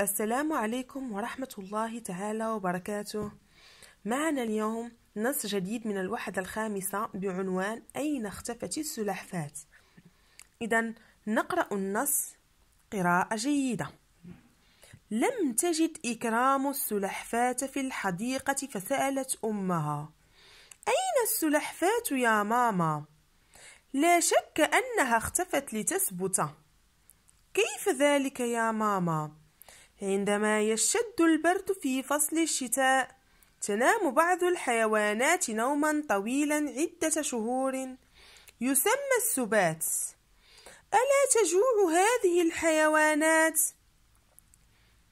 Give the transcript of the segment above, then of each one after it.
السلام عليكم ورحمة الله تعالى وبركاته معنا اليوم نص جديد من الوحدة الخامسة بعنوان أين اختفت السلحفاة إذا نقرأ النص قراءة جيدة لم تجد إكرام السلحفاة في الحديقة فسألت أمها أين السلحفاة يا ماما؟ لا شك أنها اختفت لتثبت كيف ذلك يا ماما؟ عندما يشتد البرد في فصل الشتاء تنام بعض الحيوانات نوما طويلا عدة شهور يسمى السبات ألا تجوع هذه الحيوانات؟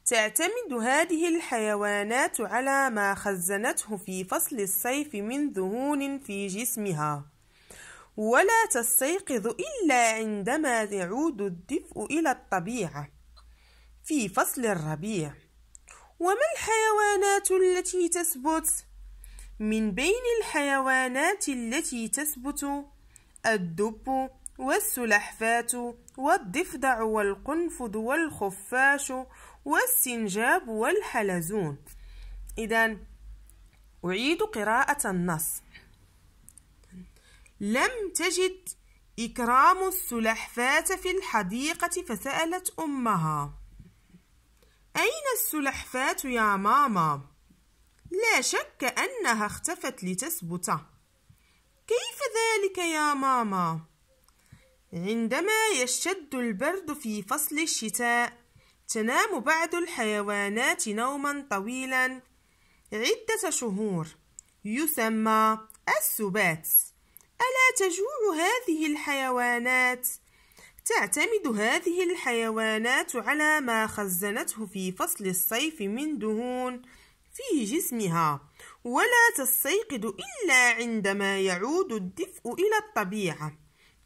تعتمد هذه الحيوانات على ما خزنته في فصل الصيف من دهون في جسمها ولا تستيقظ إلا عندما يعود الدفء إلى الطبيعة في فصل الربيع وما الحيوانات التي تثبت من بين الحيوانات التي تثبت الدب والسلحفاة والضفدع والقنفذ والخفاش والسنجاب والحلزون إذا أعيد قراءة النص لم تجد إكرام السلحفاة في الحديقة فسألت أمها أين السلحفاة يا ماما؟ لا شك أنها اختفت لتثبت كيف ذلك يا ماما؟ عندما يشتد البرد في فصل الشتاء تنام بعض الحيوانات نوما طويلا عدة شهور يسمى السبات ألا تجوع هذه الحيوانات؟ تعتمد هذه الحيوانات على ما خزنته في فصل الصيف من دهون في جسمها ولا تستيقظ إلا عندما يعود الدفء إلى الطبيعة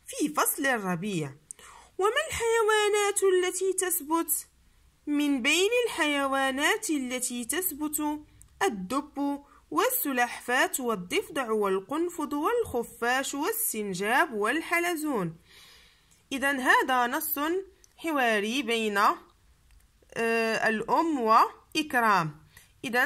في فصل الربيع وما الحيوانات التي تثبت؟ من بين الحيوانات التي تثبت الدب والسلحفاة والضفدع والقنفذ والخفاش والسنجاب والحلزون إذا هذا نص حواري بين آه، الأم وإكرام إذا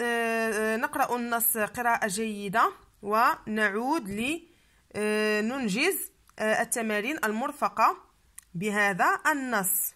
آه، آه، نقرأ النص قراءة جيدة ونعود لننجز التمارين المرفقة بهذا النص